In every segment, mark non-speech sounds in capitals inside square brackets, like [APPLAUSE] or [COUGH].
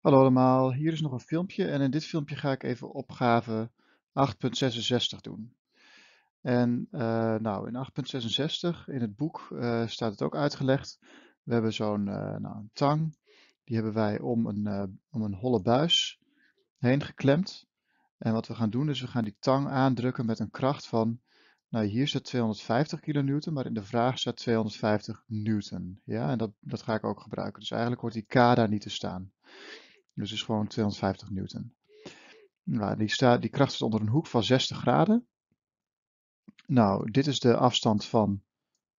Hallo allemaal, hier is nog een filmpje en in dit filmpje ga ik even opgave 8.66 doen. En eh, nou, in 8.66 in het boek eh, staat het ook uitgelegd. We hebben zo'n eh, nou, tang, die hebben wij om een, om een holle buis heen geklemd. En wat we gaan doen is we gaan die tang aandrukken met een kracht van, nou hier staat 250 kN, maar in de vraag staat 250 newton. Ja, en dat, dat ga ik ook gebruiken. Dus eigenlijk hoort die K daar niet te staan. Dus is gewoon 250 newton. Nou, die, die kracht zit onder een hoek van 60 graden. Nou, dit is de afstand van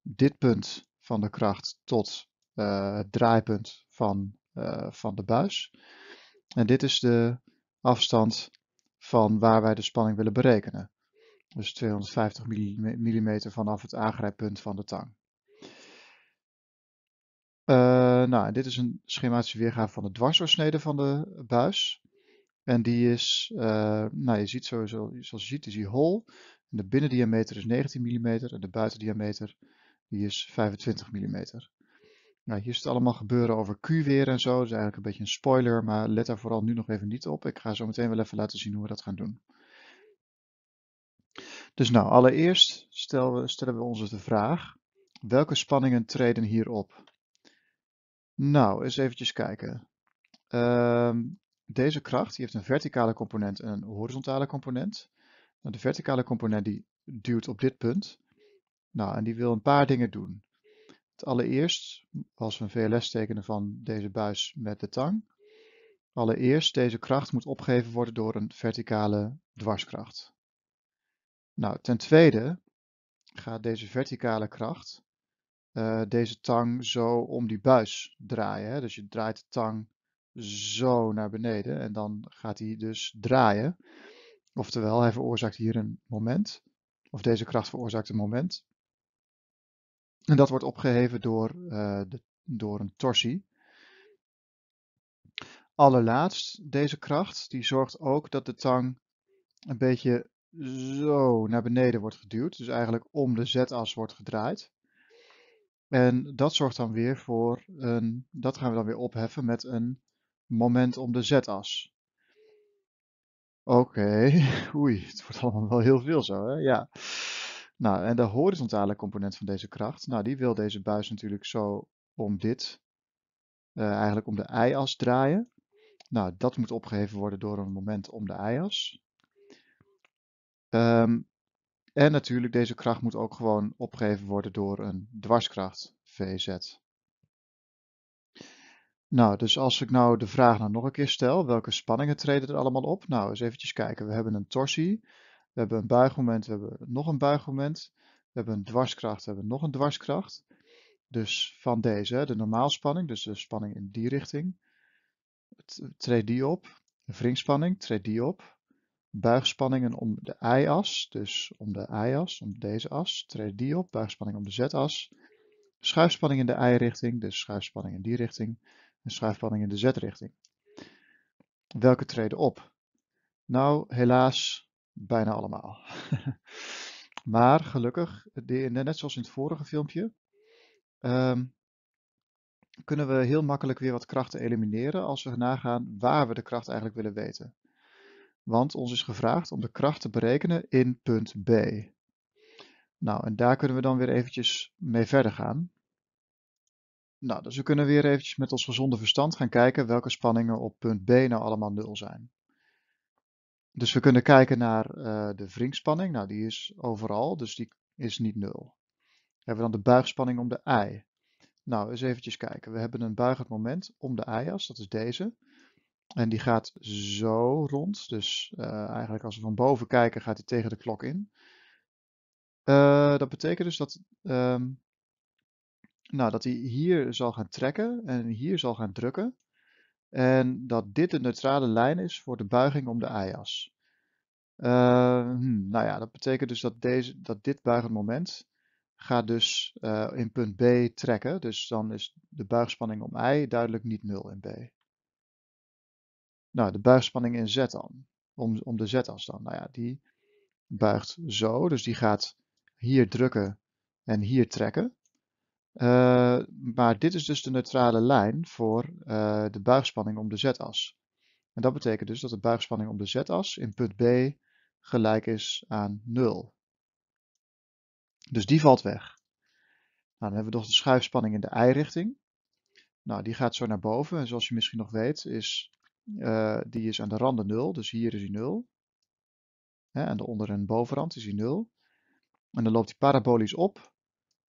dit punt van de kracht tot eh, het draaipunt van, eh, van de buis. En dit is de afstand van waar wij de spanning willen berekenen. Dus 250 mm vanaf het aangrijppunt van de tang. Eh, nou, dit is een schematische weergave van de dwarsdoorsnede van de buis. En die is, eh, nou je ziet sowieso, zoals je ziet, is die hol. En de binnendiameter is 19 mm en de buitendiameter die is 25 mm. Nou, hier het allemaal gebeuren over Q-weer en zo. Dat is eigenlijk een beetje een spoiler, maar let daar vooral nu nog even niet op. Ik ga zo meteen wel even laten zien hoe we dat gaan doen. Dus nou, allereerst stellen we, stellen we ons de vraag, welke spanningen treden hier op? Nou, eens eventjes kijken. Ehm, deze kracht die heeft een verticale component en een horizontale component. Nou, de verticale component die duwt op dit punt. Nou, en die wil een paar dingen doen. Het allereerst, als we een VLS tekenen van deze buis met de tang. Allereerst, deze kracht moet opgegeven worden door een verticale dwarskracht. Nou, ten tweede gaat deze verticale kracht eh, deze tang zo om die buis draaien. Hè? Dus je draait de tang zo naar beneden en dan gaat hij dus draaien. Oftewel, hij veroorzaakt hier een moment. Of deze kracht veroorzaakt een moment. En dat wordt opgeheven door, eh, de, door een torsie. Allerlaatst, deze kracht die zorgt ook dat de tang een beetje zo naar beneden wordt geduwd. Dus eigenlijk om de z-as wordt gedraaid. En dat zorgt dan weer voor een, dat gaan we dan weer opheffen met een moment om de z-as. Oké, [LAUGHS] oei, het wordt allemaal wel heel veel zo, hè? Ja. Nou, en de horizontale component van deze kracht, nou, die wil deze buis natuurlijk zo om dit, eh, eigenlijk om de y-as draaien. Nou, dat moet opgeheven worden door een moment om de y-as. Ehm. En natuurlijk, deze kracht moet ook gewoon opgegeven worden door een dwarskracht, Vz. Nou, dus als ik nou de vraag nou nog een keer stel, welke spanningen treden er allemaal op? Nou, eens eventjes kijken. We hebben een torsie, we hebben een buigmoment, we hebben nog een buigmoment, we hebben een dwarskracht, we hebben nog een dwarskracht. Dus van deze, de normaalspanning, dus de spanning in die richting, treedt die op. De wringspanning treedt die op buigspanningen om de y-as, dus om de y-as, om deze as, treden die op, buigspanning om de z-as, schuifspanning in de y-richting, dus schuifspanning in die richting, en schuifspanning in de z-richting. Welke treden op? Nou, helaas bijna allemaal. [LAUGHS] maar gelukkig, net zoals in het vorige filmpje, ehm, kunnen we heel makkelijk weer wat krachten elimineren als we nagaan waar we de kracht eigenlijk willen weten want ons is gevraagd om de kracht te berekenen in punt B. Nou, en daar kunnen we dan weer eventjes mee verder gaan. Nou, dus we kunnen weer eventjes met ons gezonde verstand gaan kijken welke spanningen op punt B nou allemaal nul zijn. Dus we kunnen kijken naar eh, de wringspanning. Nou, die is overal, dus die is niet nul. Hebben we dan de buigspanning om de i. Nou, eens eventjes kijken. We hebben een buigend moment om de i-as, dat is deze. En die gaat zo rond. Dus eh, eigenlijk als we van boven kijken, gaat hij tegen de klok in. Eh, dat betekent dus dat, ehm, nou, dat hij hier zal gaan trekken en hier zal gaan drukken. En dat dit de neutrale lijn is voor de buiging om de y-as. Eh, hmm, nou ja, dat betekent dus dat, deze, dat dit buigend moment gaat dus in punt B trekken. Dus dan is de buigspanning om y duidelijk niet nul in B nou, de buigspanning in Z dan, om, om de Z-as dan. Nou ja, die buigt zo, dus die gaat hier drukken en hier trekken. Eh, maar dit is dus de neutrale lijn voor eh, de buigspanning om de z-as. En dat betekent dus dat de buigspanning om de z-as in punt B gelijk is aan 0. Dus die valt weg. Nou, dan hebben we nog de schuifspanning in de y-richting. Nou, die gaat zo naar boven. En zoals je misschien nog weet is eh, die is aan de randen 0, dus hier is hij 0. Hè, aan de onder- en bovenrand is hij 0. En dan loopt hij parabolisch op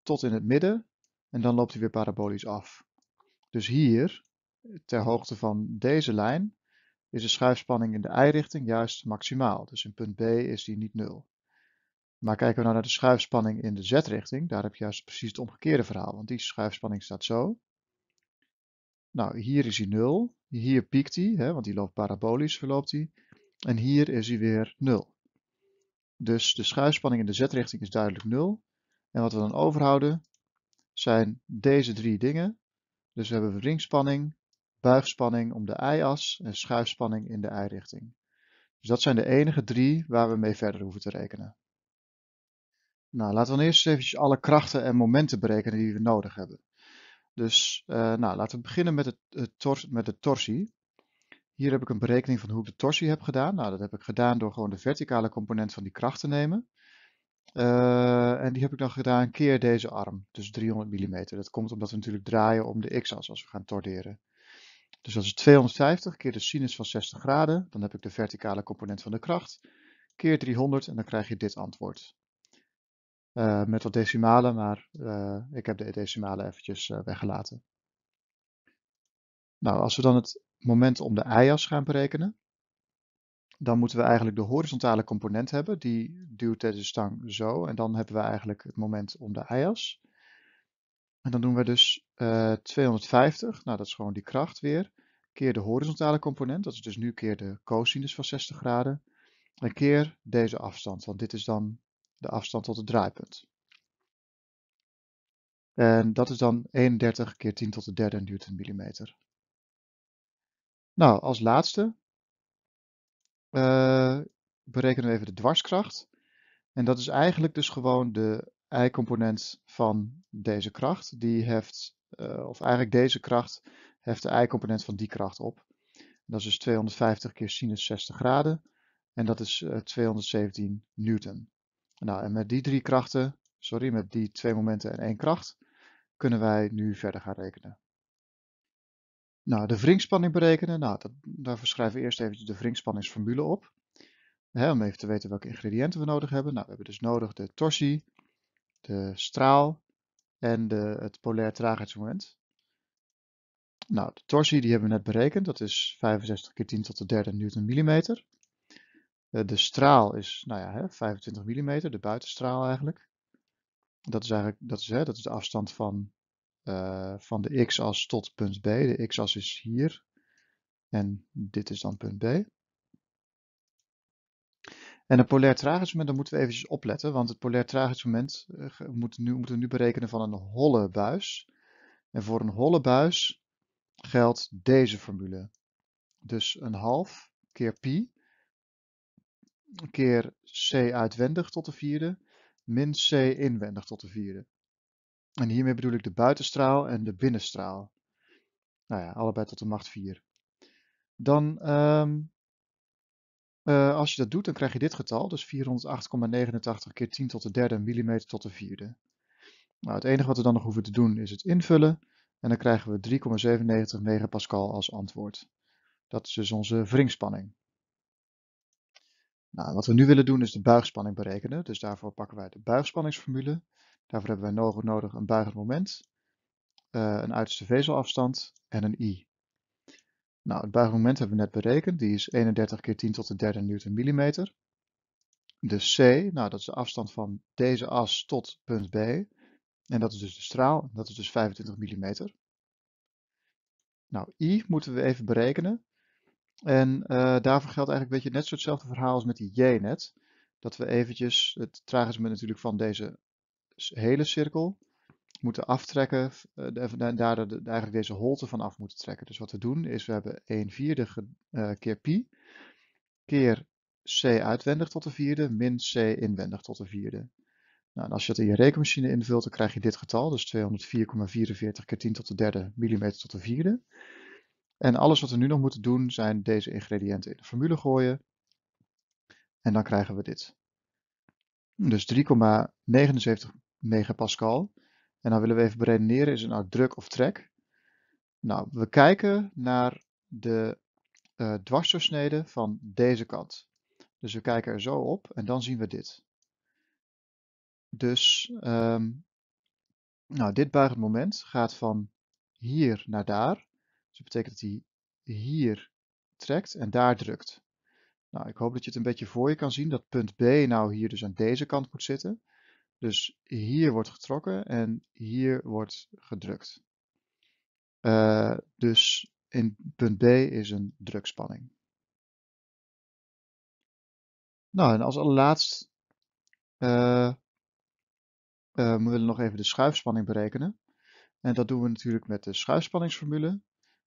tot in het midden en dan loopt hij weer parabolisch af. Dus hier, ter hoogte van deze lijn, is de schuifspanning in de y-richting juist maximaal. Dus in punt B is die niet 0. Maar kijken we nou naar de schuifspanning in de z-richting, daar heb je juist precies het omgekeerde verhaal. Want die schuifspanning staat zo. Nou, hier is hij 0. Hier piekt hij, hè, want die loopt parabolisch, verloopt hij. En hier is hij weer 0. Dus de schuifspanning in de z-richting is duidelijk 0. En wat we dan overhouden zijn deze drie dingen. Dus we hebben ringspanning, buigspanning om de y-as en schuifspanning in de y-richting. Dus dat zijn de enige drie waar we mee verder hoeven te rekenen. Nou, laten we dan eerst even alle krachten en momenten berekenen die we nodig hebben. Dus eh, nou, laten we beginnen met, het, met de torsie. Hier heb ik een berekening van hoe ik de torsie heb gedaan. Nou, dat heb ik gedaan door gewoon de verticale component van die kracht te nemen. Eh, en die heb ik dan gedaan keer deze arm, dus 300 mm. Dat komt omdat we natuurlijk draaien om de x-as als we gaan torderen. Dus dat is 250 keer de sinus van 60 graden. Dan heb ik de verticale component van de kracht. Keer 300 en dan krijg je dit antwoord. Eh, met wat decimalen, maar eh, ik heb de decimalen eventjes eh, weggelaten. Nou, als we dan het moment om de y-as gaan berekenen, dan moeten we eigenlijk de horizontale component hebben. Die duwt deze stang zo en dan hebben we eigenlijk het moment om de y-as. En dan doen we dus 250, nou dat is gewoon die kracht weer, keer de horizontale component, dat is dus nu keer de cosinus van 60 graden, en keer deze afstand, want dit is dan de afstand tot het draaipunt. En dat is dan 31 keer 10 tot de derde newton millimeter. Nou, als laatste eh, berekenen we even de dwarskracht. En dat is eigenlijk dus gewoon de i-component van deze kracht. Die heft, eh, of eigenlijk deze kracht heft de i-component van die kracht op. Dat is dus 250 keer sinus 60 graden. En dat is 217 eh, newton. Nou, en met die drie krachten, sorry, met die twee momenten en één kracht, kunnen wij nu verder gaan rekenen. Nou, de wringspanning berekenen. Nou, dat, daarvoor schrijven we eerst even de wringspanningsformule op. om even te weten welke ingrediënten we nodig hebben. Nou, we hebben dus nodig de torsie, de straal en de, het polair traagheidsmoment. Nou, de torsie die hebben we net berekend. Dat is 65 keer 10 tot de derde newton millimeter. Eh, de straal is nou ja, 25 mm, de buitenstraal eigenlijk. Dat is, eigenlijk, dat is, hè, dat is de afstand van, eh, van de x-as tot punt B. De x-as is hier en dit is dan punt B. En een polair traagheidsmoment, dan moeten we eventjes opletten, want het polair traagheidsmoment eh, moment nu, moeten we nu berekenen van een holle buis. En voor een holle buis geldt deze formule. Dus een half keer pi keer c uitwendig tot de vierde min c inwendig tot de vierde. En hiermee bedoel ik de buitenstraal en de binnenstraal. Nou ja, allebei tot de macht 4. Dan, ehm, eh, als je dat doet, dan krijg je dit getal. Dus 408,89 keer 10 tot de derde millimeter tot de vierde. Nou, het enige wat we dan nog hoeven te doen is het invullen. En dan krijgen we 3,97 megapascal als antwoord. Dat is dus onze wringspanning. Nou, wat we nu willen doen is de buigspanning berekenen. Dus daarvoor pakken wij de buigspanningsformule. Daarvoor hebben wij nodig een buigend moment, eh, een uiterste vezelafstand en een i. Nou, het buigend moment hebben we net berekend. Die is 31 keer 10 tot de derde newton millimeter. De C, nou, dat is de afstand van deze as tot punt B. En dat is dus de straal, dat is dus 25 millimeter. Nou, I moeten we even berekenen. En eh, daarvoor geldt eigenlijk een beetje net zo hetzelfde verhaal als met die j-net. Dat we eventjes het tragisme natuurlijk van deze hele cirkel moeten aftrekken. En eh, daar eigenlijk deze holte van af moeten trekken. Dus wat we doen is we hebben 1 vierde eh, keer pi keer c uitwendig tot de vierde min c inwendig tot de vierde. Nou, en als je dat in je rekenmachine invult, dan krijg je dit getal, dus 204,44 keer 10 tot de derde millimeter tot de vierde. En alles wat we nu nog moeten doen zijn deze ingrediënten in de formule gooien. En dan krijgen we dit. Dus 3,79 megapascal. En dan willen we even beredeneren, is het nou druk of trek? Nou, we kijken naar de uh, dwarsdoorsnede van deze kant. Dus we kijken er zo op en dan zien we dit. Dus ehm, nou, dit buigend moment gaat van hier naar daar. Dus dat betekent dat hij hier trekt en daar drukt. Nou, ik hoop dat je het een beetje voor je kan zien, dat punt B nou hier dus aan deze kant moet zitten. Dus hier wordt getrokken en hier wordt gedrukt. Eh, dus in punt B is een drukspanning. Nou, en als allerlaatst uh, uh, we willen nog even de schuifspanning berekenen. En dat doen we natuurlijk met de schuifspanningsformule.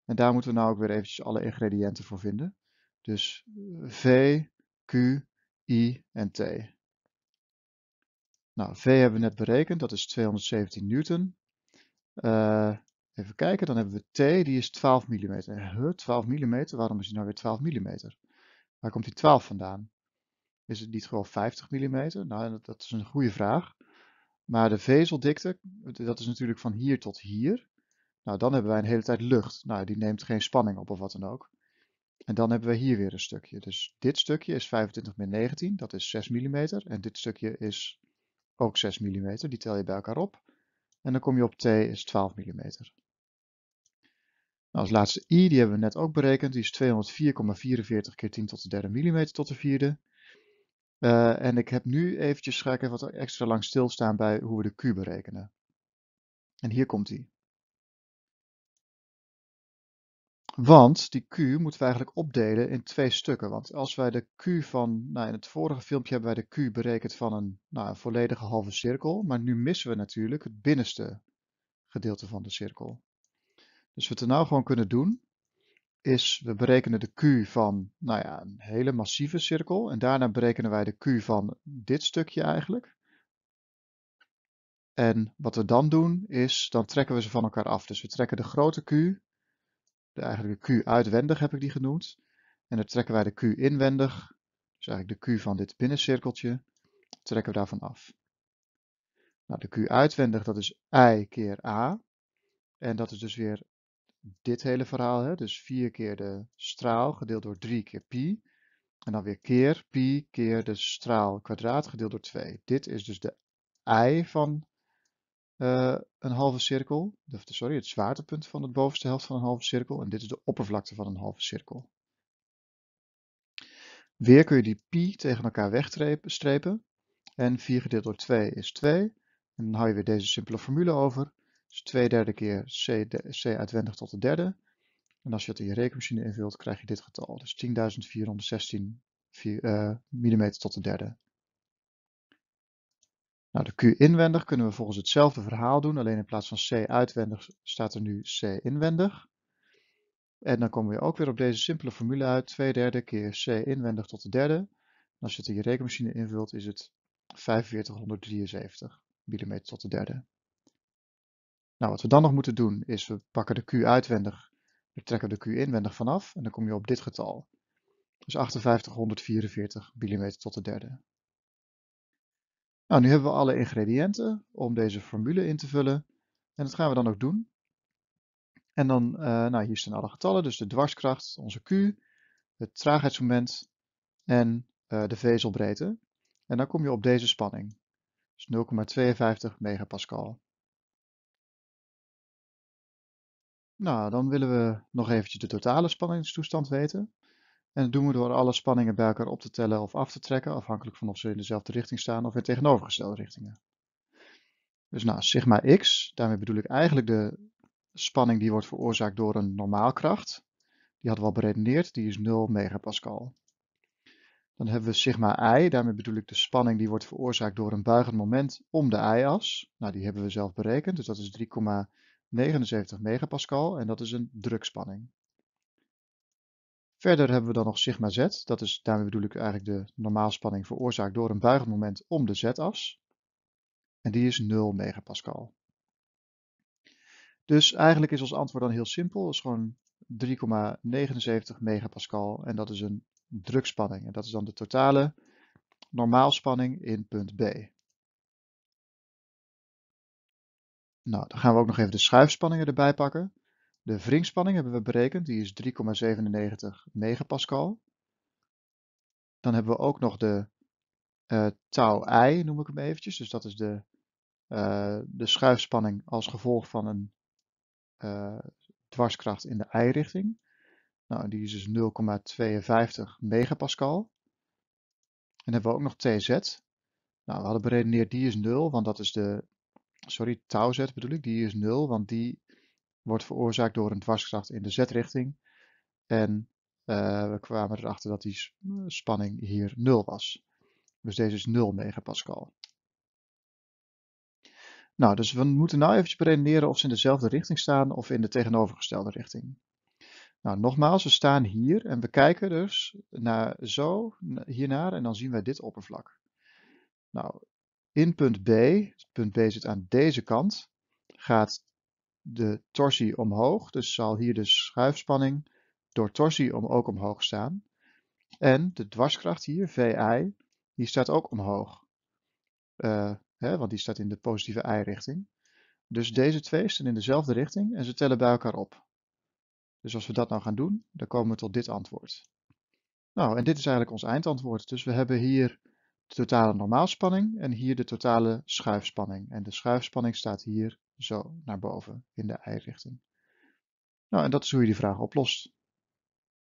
En daar moeten we nou ook weer eventjes alle ingrediënten voor vinden. Dus eh, V, Q, I en T. Nou, V hebben we net berekend, dat is 217 newton. Eh, even kijken, dan hebben we T, die is 12 mm. Huh, 12 mm, waarom is die nou weer 12 mm? Waar komt die 12 vandaan? Is het niet gewoon 50 mm? Nou, dat is een goede vraag. Maar de vezeldikte, dat is natuurlijk van hier tot hier. Nou, dan hebben wij een hele tijd lucht. Nou, die neemt geen spanning op of wat dan ook. En dan hebben we hier weer een stukje. Dus dit stukje is 25 min 19, dat is 6 mm. En dit stukje is ook 6 mm, die tel je bij elkaar op. En dan kom je op T, is 12 mm. Nou, als laatste I, die hebben we net ook berekend. Die is 204,44 keer 10 tot de derde millimeter tot de vierde. Eh, en ik heb nu eventjes, ga even wat extra lang stilstaan bij hoe we de Q berekenen. En hier komt die. Want die Q moeten we eigenlijk opdelen in twee stukken. Want als wij de Q van, nou in het vorige filmpje hebben wij de Q berekend van een, nou, volledige halve cirkel. Maar nu missen we natuurlijk het binnenste gedeelte van de cirkel. Dus wat we nou gewoon kunnen doen, is we berekenen de Q van nou ja, een hele massieve cirkel. En daarna berekenen wij de Q van dit stukje eigenlijk. En wat we dan doen is, dan trekken we ze van elkaar af. Dus we trekken de grote Q de, eigenlijk de Q uitwendig heb ik die genoemd. En dan trekken wij de Q inwendig, dus eigenlijk de Q van dit binnencirkeltje, trekken we daarvan af. Nou, de Q uitwendig, dat is I keer A. En dat is dus weer dit hele verhaal. Hè? Dus 4 keer de straal gedeeld door 3 keer pi. En dan weer keer pi keer de straal kwadraat gedeeld door 2. Dit is dus de i van eh, een halve cirkel. sorry, het zwaartepunt van de bovenste helft van een halve cirkel. En dit is de oppervlakte van een halve cirkel. Weer kun je die pi tegen elkaar wegstrepen. En 4 gedeeld door 2 is 2. En dan hou je weer deze simpele formule over. Dus 2 derde keer c, c uitwendig tot de derde. En als je dat in je rekenmachine invult, krijg je dit getal. Dus 10.416 eh, mm tot de derde. Nou, de Q-inwendig kunnen we volgens hetzelfde verhaal doen, alleen in plaats van C-uitwendig staat er nu C-inwendig. En dan komen we ook weer op deze simpele formule uit, 2 derde keer C-inwendig tot de derde. En als je het in je rekenmachine invult is het 4573 mm tot de derde. Nou, wat we dan nog moeten doen is we pakken de Q uitwendig, we trekken de Q inwendig vanaf en dan kom je op dit getal. Dus 5844 mm tot de derde. Nou, nu hebben we alle ingrediënten om deze formule in te vullen. En dat gaan we dan ook doen. En dan, eh, nou hier staan alle getallen, dus de dwarskracht, onze Q, het traagheidsmoment en eh, de vezelbreedte. En dan kom je op deze spanning, dus 0,52 megapascal. Nou, dan willen we nog eventjes de totale spanningstoestand weten. En dat doen we door alle spanningen bij elkaar op te tellen of af te trekken, afhankelijk van of ze in dezelfde richting staan of in tegenovergestelde richtingen. Dus nou, sigma x, daarmee bedoel ik eigenlijk de spanning die wordt veroorzaakt door een normaalkracht. Die hadden we al beredeneerd, die is 0 megapascal. Dan hebben we sigma i, daarmee bedoel ik de spanning die wordt veroorzaakt door een buigend moment om de i-as. Nou, die hebben we zelf berekend, dus dat is 3,79 megapascal en dat is een drukspanning. Verder hebben we dan nog sigma z. Dat is, daarmee bedoel ik eigenlijk de normaalspanning veroorzaakt door een buigmoment om de z-as. En die is 0 megapascal. Dus eigenlijk is ons antwoord dan heel simpel. Dat is gewoon 3,79 megapascal en dat is een drukspanning. En dat is dan de totale normaalspanning in punt B. Nou, dan gaan we ook nog even de schuifspanningen erbij pakken. De wringspanning hebben we berekend, die is 3,97 megapascal. Dan hebben we ook nog de uh, I, noem ik hem eventjes. Dus dat is de, eh, de schuifspanning als gevolg van een eh, dwarskracht in de I-richting. Nou, die is dus 0,52 megapascal. En hebben we ook nog TZ. Nou, we hadden beredeneerd die is 0, want dat is de... Sorry, tau Z bedoel ik, die is 0, want die wordt veroorzaakt door een dwarskracht in de z-richting. En eh, we kwamen erachter dat die eh, spanning hier 0 was. Dus deze is 0 megapascal. Nou, dus we moeten nou eventjes beredeneren of ze in dezelfde richting staan of in de tegenovergestelde richting. Nou, nogmaals, we staan hier en we kijken dus naar zo hiernaar en dan zien wij dit oppervlak. Nou, in punt B, punt B zit aan deze kant, gaat de torsie omhoog. Dus zal hier de schuifspanning door torsie om, ook omhoog staan. En de dwarskracht hier, VI, die staat ook omhoog. Eh, hè, want die staat in de positieve I-richting. Dus deze twee staan in dezelfde richting en ze tellen bij elkaar op. Dus als we dat nou gaan doen, dan komen we tot dit antwoord. Nou, en dit is eigenlijk ons eindantwoord. Dus we hebben hier de totale normaalspanning en hier de totale schuifspanning. En de schuifspanning staat hier zo naar boven in de ei richting Nou, en dat is hoe je die vraag oplost.